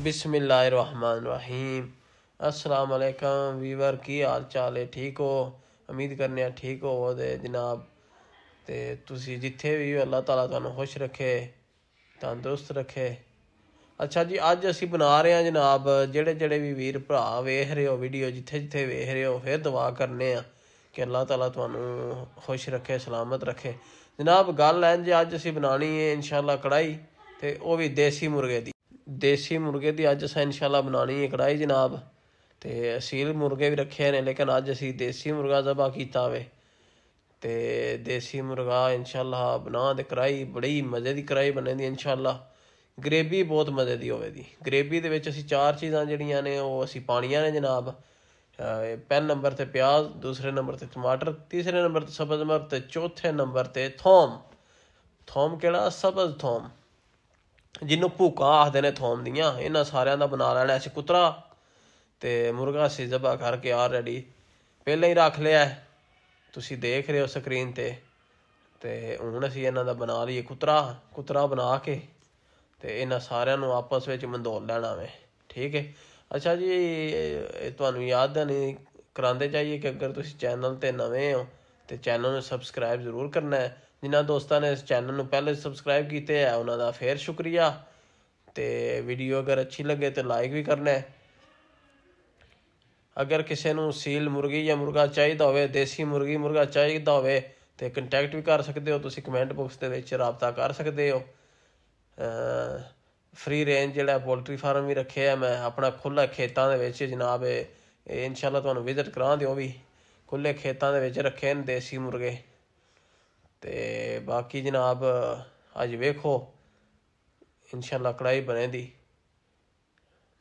बिसमीम ਅਸਲਾਮ ਅਲੈਕਮ ਵੀਵਰ ਕੀ ਹਾਲ ਚਾਲ ਹੈ ਠੀਕ ਹੋ ਉਮੀਦ ਕਰਨੇ ਆ ਠੀਕ ਹੋਵੋਗੇ ਜਨਾਬ ਤੇ ਤੁਸੀਂ ਜਿੱਥੇ ਵੀ ਹੋ ਅੱਲਾਹ ਤਾਲਾ ਤੁਹਾਨੂੰ ਖੁਸ਼ ਰੱਖੇ ਤੰਦਰੁਸਤ ਰੱਖੇ ਅੱਛਾ ਜੀ ਅੱਜ ਅਸੀਂ ਬਣਾ ਰਹੇ ਹਾਂ ਜਨਾਬ ਜਿਹੜੇ ਜਿਹੜੇ ਵੀ ਵੀਰ ਭਰਾ ਵੇਖ ਰਹੇ ਹੋ ਵੀਡੀਓ ਜਿੱਥੇ ਜਿੱਥੇ ਵੇਖ ਰਹੇ ਹੋ ਫਿਰ ਦੁਆ ਕਰਨੇ ਆ ਕਿ ਅੱਲਾਹ ਤਾਲਾ ਤੁਹਾਨੂੰ ਖੁਸ਼ ਰੱਖੇ ਸਲਾਮਤ ਰੱਖੇ ਜਨਾਬ ਗੱਲ ਹੈ ਜੀ ਅੱਜ ਅਸੀਂ ਬਣਾਣੀ ਹੈ ਇਨਸ਼ਾਅੱਲਾ ਕੜਾਈ ਤੇ ਉਹ ਵੀ ਦੇਸੀ ਮੁਰਗੇ ਦੀ ਦੇਸੀ ਮੁਰਗੇ ਦੀ ਅੱਜ ਅਸੀਂ ਇਨਸ਼ਾਅੱਲਾ ਬਣਾਣੀ ਹੈ ਕੜਾਈ ਜਨਾਬ ਤੇ ਅਸੀਲ ਮੁਰਗੇ ਵੀ ਰੱਖੇ ਨੇ ਲੇਕਿਨ ਅੱਜ ਅਸੀਂ ਦੇਸੀ ਮੁਰਗਾ ਜ਼ਬਾ ਕੀਤਾ ਵੇ ਤੇ ਦੇਸੀ ਮੁਰਗਾ ਇਨਸ਼ਾਅੱਲਾ ਬਣਾ ਦੇ ਕੜਾਈ ਬੜੀ ਮਜ਼ੇ ਦੀ ਕੜਾਈ ਬਣੇਦੀ ਇਨਸ਼ਾਅੱਲਾ ਗ੍ਰੇਵੀ ਬਹੁਤ ਮਜ਼ੇ ਦੀ ਹੋਵੇਗੀ ਗ੍ਰੇਵੀ ਦੇ ਵਿੱਚ ਅਸੀਂ ਚਾਰ ਚੀਜ਼ਾਂ ਜਿਹੜੀਆਂ ਨੇ ਉਹ ਅਸੀਂ ਪਾਣੀਆਂ ਨੇ ਜਨਾਬ ਪਹਿਲੇ ਨੰਬਰ ਤੇ ਪਿਆਜ਼ ਦੂਸਰੇ ਨੰਬਰ ਤੇ ਟਮਾਟਰ ਤੀਸਰੇ ਨੰਬਰ ਤੇ ਸਬਜ਼ ਮਰਚ ਤੇ ਚੌਥੇ ਨੰਬਰ ਤੇ ਥੋਮ ਥੋਮ ਕਿਹੜਾ ਸਬਜ਼ ਥੋਮ ਜਿਹਨੂੰ ਭੂਕਾਂ ਆਖਦੇ ਨੇ ਥੋਮ ਦੀਆਂ ਇਹਨਾਂ ਸਾਰਿਆਂ ਦਾ ਬਣਾ ਲੈਣਾ ਸੀ ਕੁੱਤਰਾ ਤੇ ਮੁਰਗਾ ਸੀ ਜ਼ਬਾ ਕਰਕੇ ਆਲਰੇਡੀ ਪਹਿਲਾਂ ਹੀ ਰੱਖ ਲਿਆ ਤੁਸੀਂ ਦੇਖ ਰਹੇ ਹੋ ਸਕਰੀਨ ਤੇ ਤੇ ਹੁਣ ਅਸੀਂ ਇਹਨਾਂ ਦਾ ਬਣਾ ਲਈਏ ਕੁੱਤਰਾ ਕੁੱਤਰਾ ਬਣਾ ਕੇ ਤੇ ਇਹਨਾਂ ਸਾਰਿਆਂ ਨੂੰ ਆਪਸ ਵਿੱਚ ਮੰਦੋਲ ਲੈਣਾ ਵੇ ਠੀਕ ਹੈ ਅੱਛਾ ਜੀ ਤੁਹਾਨੂੰ ਯਾਦ ਨਹੀਂ ਕਰਾਉਂਦੇ ਚਾਹੀਏ ਕਿ ਅਗਰ ਤੁਸੀਂ ਚੈਨਲ ਤੇ ਨਵੇਂ ਹੋ ਤੇ ਚੈਨਲ ਨੂੰ ਸਬਸਕ੍ਰਾਈਬ ਜ਼ਰੂਰ ਕਰਨਾ ਹੈ ਜਿਨ੍ਹਾਂ ਦੋਸਤਾਂ ਨੇ ਇਸ ਚੈਨਲ ਨੂੰ ਪਹਿਲੇ ਸਬਸਕ੍ਰਾਈਬ ਕੀਤੇ ਆ ਉਹਨਾਂ ਦਾ ਫੇਰ ਸ਼ੁਕਰੀਆ ਤੇ ਵੀਡੀਓ ਅਗਰ ਅੱਛੀ ਲੱਗੇ ਤੇ ਲਾਈਕ ਵੀ ਕਰਨਾ ਹੈ ਅਗਰ ਕਿਸੇ ਨੂੰ ਸੀਲ ਮੁਰਗੀ ਜਾਂ ਮੁਰਗਾ ਚਾਹੀਦਾ ਹੋਵੇ ਦੇਸੀ ਮੁਰਗੀ ਮੁਰਗਾ ਚਾਹੀਦਾ ਹੋਵੇ ਤੇ ਕੰਟੈਕਟ ਵੀ ਕਰ ਸਕਦੇ ਹੋ ਤੁਸੀਂ ਕਮੈਂਟ ਬਾਕਸ ਦੇ ਵਿੱਚ رابطہ ਕਰ ਸਕਦੇ ਹੋ ਫ੍ਰੀ ਰੇਂਜ ਜਿਹੜਾ ਪੋਲਟਰੀ ਫਾਰਮ ਵੀ ਰੱਖਿਆ ਮੈਂ ਆਪਣਾ ਖੁੱਲਾ ਖੇਤਾਂ ਦੇ ਵਿੱਚ ਜਨਾਬ ਇਹ ਇਨਸ਼ਾਅੱਲਾ ਤੁਹਾਨੂੰ ਵਿਜ਼ਿਟ ਕਰਾਂ ਦਿਓ ਵੀ ਖੁੱਲੇ ਖੇਤਾਂ ਦੇ ਵਿੱਚ ਰੱਖੇ ਨੇ ਦੇਸੀ ਮੁਰਗੇ ਤੇ ਬਾਕੀ ਜਨਾਬ ਅੱਜ ਵੇਖੋ ਇਨਸ਼ਾਅੱਲਾ ਕੜਾਈ ਬਣੇਦੀ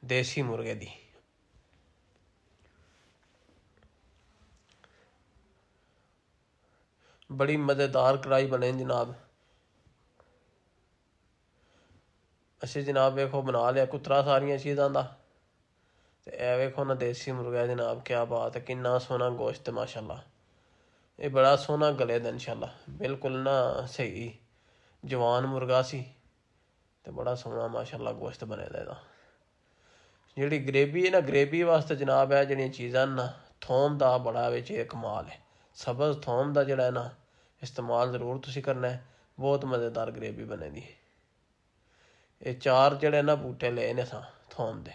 ਦੇਸੀ ਮੁਰਗੇ ਦੀ ਬੜੀ ਮਜ਼ੇਦਾਰ ਕੜਾਈ ਬਣੇ ਜਨਾਬ ਅਸੀਂ ਜਨਾਬ ਵੇਖੋ ਬਣਾ ਲਿਆ ਕੁਤਰਾ ਸਾਰੀਆਂ ਚੀਜ਼ਾਂ ਦਾ ਤੇ ਐ ਵੇਖੋ ਨਾ ਦੇਸੀ ਮੁਰਗਾ ਜਨਾਬ ਕੀ ਬਾਤ ਹੈ ਕਿੰਨਾ ਸੋਹਣਾ ਗੋਸ਼ਤ ਮਾਸ਼ਾਅੱਲਾ ਇਹ ਬੜਾ ਸੋਹਣਾ ਗਲੇ ਦਾ ਇਨਸ਼ਾਅੱਲਾ ਬਿਲਕੁਲ ਨਾ ਸਹੀ ਜਵਾਨ ਮੁਰਗਾ ਸੀ ਤੇ ਬੜਾ ਸੋਹਣਾ ਮਾਸ਼ਾਅੱਲਾ ਗੋਸ਼ਤ ਬਣਿਆ ਦਾ ਇਹਦਾ ਜਿਹੜੀ ਗਰੇਵੀ ਹੈ ਨਾ ਗਰੇਵੀ ਵਾਸਤੇ ਜਨਾਬ ਹੈ ਜਿਹੜੀਆਂ ਚੀਜ਼ਾਂ ਨਾ ਥੋਮ ਦਾ ਬੜਾ ਵਿੱਚ ਇਹ ਕਮਾਲ ਹੈ ਸਬਜ਼ ਥੋਮ ਦਾ ਜਿਹੜਾ ਹੈ ਨਾ ਇਸਤੇਮਾਲ ਜ਼ਰੂਰ ਤੁਸੀਂ ਕਰਨਾ ਹੈ ਬਹੁਤ ਮਜ਼ੇਦਾਰ ਗਰੇਵੀ ਬਣੇਗੀ ਇਹ ਚਾਰ ਜਿਹੜੇ ਨਾ ਬੂਟੇ ਲਏ ਨੇ ਸਾਂ ਥੋਮ ਦੇ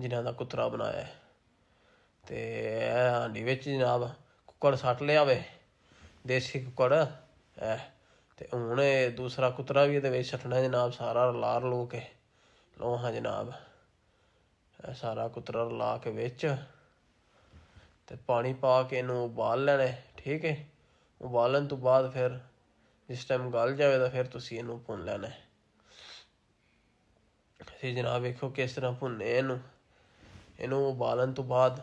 ਜਿਨ੍ਹਾਂ ਦਾ ਕੁਤਰਾ ਬਣਾਇਆ ਹੈ ਤੇ ਇਹ ਹਾਂਡੀ ਵਿੱਚ ਜਨਾਬ ਕੁੱਕੜ ਸੱਟ ਲਿਆ ਵੇ ਦੇਸੀ ਕੁੱਕੜ ਐ ਤੇ ਹੁਣ ਇਹ ਦੂਸਰਾ ਕੁੱਤਰਾ ਵੀ ਇਹਦੇ ਵਿੱਚ ਸੱਟਣਾ ਜਨਾਬ ਸਾਰਾ ਰਲਾ ਰਲੋ ਕੇ ਲੋ ਹਾਂ ਜਨਾਬ ਇਹ ਸਾਰਾ ਕੁੱਤਰਾ ਰਲਾ ਕੇ ਵਿੱਚ ਤੇ ਪਾਣੀ ਪਾ ਕੇ ਇਹਨੂੰ ਉਬਾਲ ਲੈਣਾ ਠੀਕ ਹੈ ਉਬਾਲਣ ਤੋਂ ਬਾਅਦ ਫਿਰ ਜਿਸ ਟਾਈਮ ਗਲ ਜਾਵੇ ਤਾਂ ਫਿਰ ਤੁਸੀਂ ਇਹਨੂੰ ਭੁੰਨ ਲੈਣਾ ਅਸੀਂ ਜਨਾਬ ਵੇਖੋ ਕਿਸ ਤਰ੍ਹਾਂ ਭੁੰਨੇ ਇਹਨੂੰ ਇਹਨੂੰ ਉਬਾਲਣ ਤੋਂ ਬਾਅਦ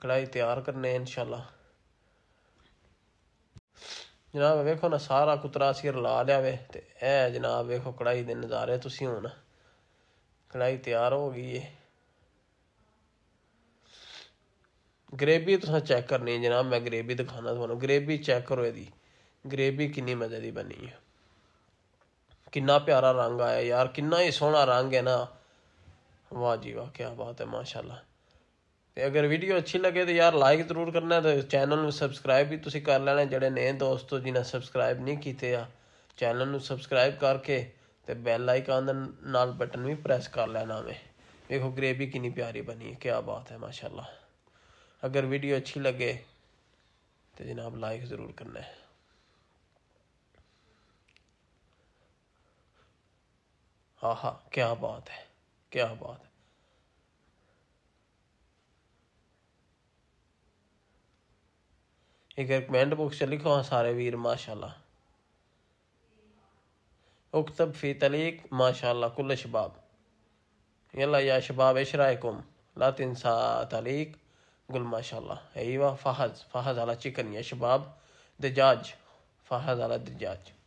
ਕੜਾਈ ਤਿਆਰ ਕਰਨੇ ਇਨਸ਼ਾਅੱਲਾ ਜਨਾਬ ਵੇਖੋ ਨਾ ਸਾਰਾ ਕੁਤਰਾ ਸੀ ਰਲਾ ਲਿਆਵੇ ਤੇ ਇਹ ਜਨਾਬ ਵੇਖੋ ਕੜਾਈ ਦੇ ਨਜ਼ਾਰੇ ਤੁਸੀਂ ਹੁਣ ਕੜਾਈ ਤਿਆਰ ਹੋ ਗਈ ਏ ਗਰੇਵੀ ਤੁਸੀਂ ਚੈੱਕ ਕਰਨੀ ਹੈ ਜਨਾਬ ਮੈਂ ਗਰੇਵੀ ਦਿਖਾਣਾ ਤੁਹਾਨੂੰ ਗਰੇਵੀ ਚੈੱਕ ਕਰੋ ਇਹਦੀ ਗਰੇਵੀ ਕਿੰਨੀ ਮਜ਼ੇ ਦੀ ਬਣੀ ਹੈ ਕਿੰਨਾ ਪਿਆਰਾ ਰੰਗ ਆਇਆ ਯਾਰ ਕਿੰਨਾ ਹੀ ਸੋਹਣਾ ਰੰਗ ਹੈ ਨਾ ਵਾਹ ਜੀ ਵਾਹ ਕੀ ਬਾਤ ਹੈ ਮਾਸ਼ਾਅੱਲਾ اگر ویڈیو اچھی لگے تو یار لائک ضرور کرنا تو چینل نبسکرائب بھی تھی کر لینا جڑے نئے دوستوں جنہیں سبسکرائب نہیں کیے آ چینل نبسکرائب کر کے تو بے لائک آن بٹن بھی پریس کر لینا میں دیکھو گریوی کنی پیاری بنی کیا بات ہے ماشاء اللہ اگر ویڈیو اچھی لگے تو جناب لائک ضرور کرنا ہے آ بات ہے کیا بات ہے ایک کمینٹ بکس سے لکھو ہاں سارے ویر ماشاءاللہ اکتب فی تلیق ماشاءاللہ کل شباب یلا یا شباب اشرائکم لا تنسا تلیق گل ماشاءاللہ ایوہ فحض فحض علی چکن یا شباب دجاج فہز علا دجاج